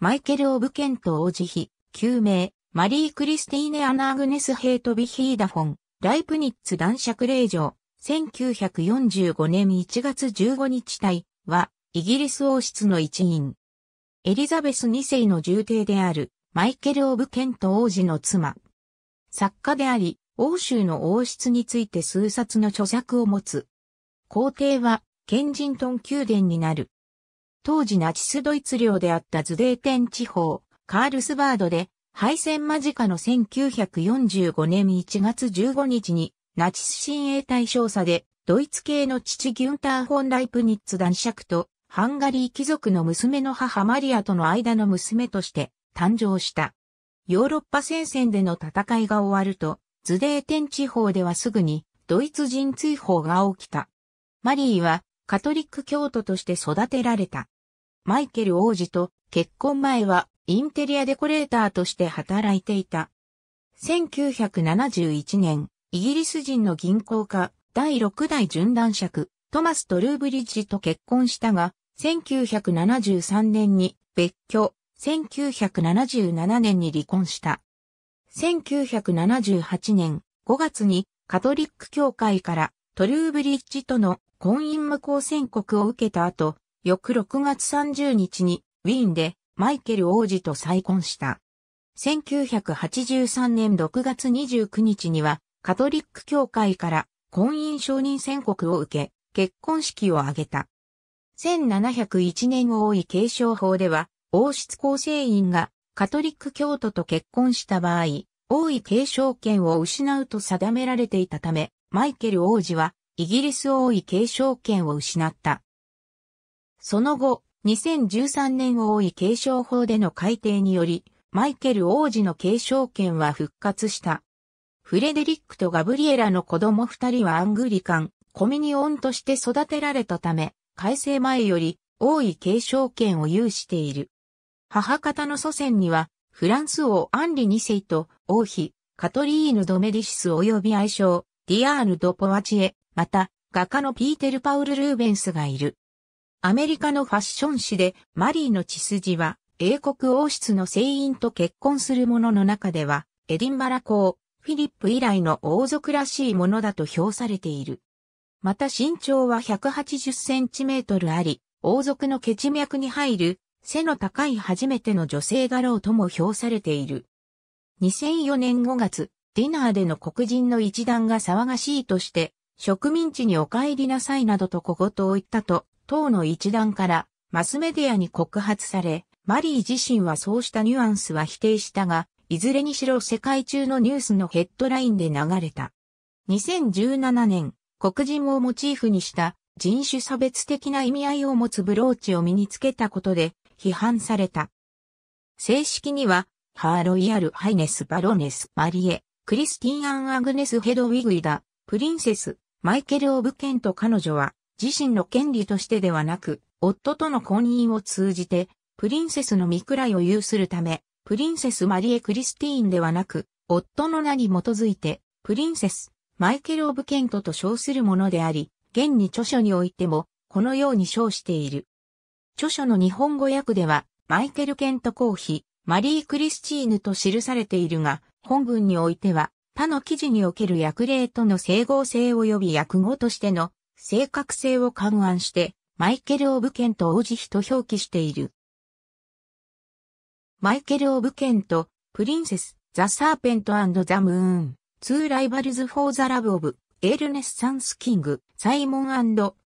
マイケル・オブケント王子妃、旧名、マリー・クリスティーネ・アナ・アグネス・ヘイト・ビヒーダフォン、ライプニッツ男爵令嬢、1945年1月15日隊は、イギリス王室の一員。エリザベス2世の重帝である、マイケル・オブケント王子の妻。作家であり、欧州の王室について数冊の著作を持つ。皇帝は、ケンジントン宮殿になる。当時ナチスドイツ領であったズデーテン地方、カールスバードで、敗戦間近の1945年1月15日に、ナチス親衛隊少佐で、ドイツ系の父ギュンター・フォン・ライプニッツ男爵と、ハンガリー貴族の娘の母マリアとの間の娘として誕生した。ヨーロッパ戦線での戦いが終わると、ズデーテン地方ではすぐにドイツ人追放が起きた。マリーはカトリック教徒として育てられた。マイケル王子と結婚前はインテリアデコレーターとして働いていた。1971年、イギリス人の銀行家、第6代準者爵、トマス・トルーブリッジと結婚したが、1973年に別居、1977年に離婚した。1978年5月にカトリック教会からトルーブリッジとの婚姻無効宣告を受けた後、翌6月30日にウィーンでマイケル王子と再婚した。1983年6月29日にはカトリック教会から婚姻承認宣告を受け、結婚式を挙げた。1701年王位継承法では、王室構成員がカトリック教徒と結婚した場合、王位継承権を失うと定められていたため、マイケル王子はイギリス王位継承権を失った。その後、2013年王位継承法での改定により、マイケル王子の継承権は復活した。フレデリックとガブリエラの子供二人はアングリカン、コミニオンとして育てられたため、改正前より王位継承権を有している。母方の祖先には、フランス王アンリ2世と王妃、カトリーヌ・ド・メディシス及び愛称、ディアーヌ・ド・ポワチエ、また、画家のピーテル・パウル・ルーベンスがいる。アメリカのファッション誌でマリーの血筋は英国王室の聖員と結婚する者の中ではエディンバラ公、フィリップ以来の王族らしいものだと評されている。また身長は180センチメートルあり、王族の血脈に入る背の高い初めての女性だろうとも評されている。2004年5月、ディナーでの黒人の一団が騒がしいとして、植民地にお帰りなさいなどと小言を言ったと、等の一団からマスメディアに告発され、マリー自身はそうしたニュアンスは否定したが、いずれにしろ世界中のニュースのヘッドラインで流れた。2017年、黒人をモチーフにした人種差別的な意味合いを持つブローチを身につけたことで批判された。正式には、ハーロイヤル・ハイネス・バロネス・マリエ、クリスティン・アン・アグネス・ヘドウィグイダ、プリンセス、マイケル・オブ・ケント彼女は、自身の権利としてではなく、夫との婚姻を通じて、プリンセスの見くを有するため、プリンセスマリエ・クリスティーンではなく、夫の名に基づいて、プリンセス、マイケル・オブ・ケントと称するものであり、現に著書においても、このように称している。著書の日本語訳では、マイケル・ケント公妃、マリー・クリスチーヌと記されているが、本文においては、他の記事における訳例との整合性及び訳語としての正確性を勘案して、マイケル・オブケント王子妃と表記している。マイケル・オブケント、プリンセス、ザ・サーペントザ・ムーン、ツー・ライバルズ・フォー・ザ・ラブ・オブ、エール・ネッサンス・キング、サイモン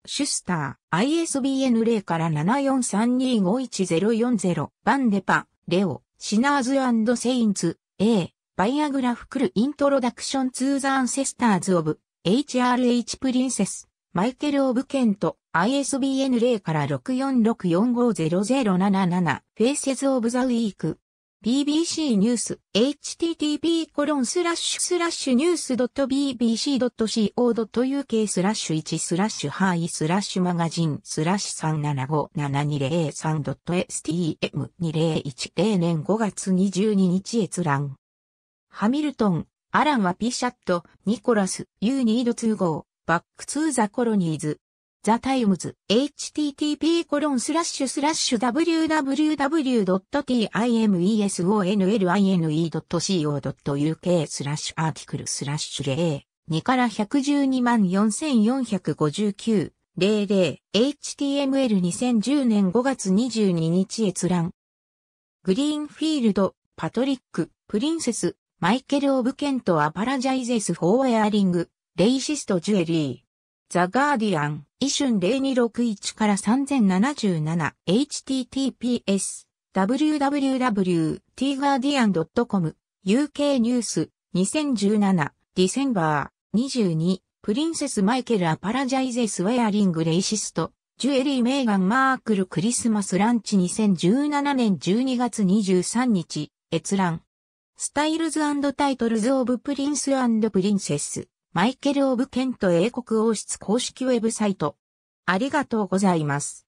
シュスター、ISBN 0から7432511040、バンデパ、レオ、シナーズセインツ、A、バイアグラフクル・イントロダクション・ツー・ザ・アンセスターズ・オブ、HRH プリンセス、マイケル・オブケント、ISBN 0から6464500777、フェイセズ・オブ・ザ・ウィーク。BBC ニュース、http コロンスラッシュスラッシュニュース .bbc.co.uk スラッシュ1スラッシュハイスラッシュマガジンスラッシュ 37572003.stm2010 年5月22日閲覧。ハミルトン、アランはピシャット、ニコラス、ユーニード2号。バックツーザコロニーズ。ザタイムズ http コロンスラッシュスラッシュ www.timesonline.co.uk スラッシュアーティクルスラッシュ02から112万4459 00HTML2010 年5月22日閲覧。グリーンフィールド、パトリック、プリンセス、マイケル・オブ・ケント・アパラジャイゼス・フォーエアリング。レイシストジュエリー。ザ・ガーディアン、イシュン0261から 3077https www.tguardian.com UK ニュース2017ディセンバー22プリンセス・マイケル・アパラジャイゼス・ウェアリング・レイシストジュエリー・メーガン・マークル・クリスマス・ランチ2017年12月23日閲覧スタイルズタイトルズ・オブ・プリンスプリンセスマイケル・オブ・ケント英国王室公式ウェブサイト。ありがとうございます。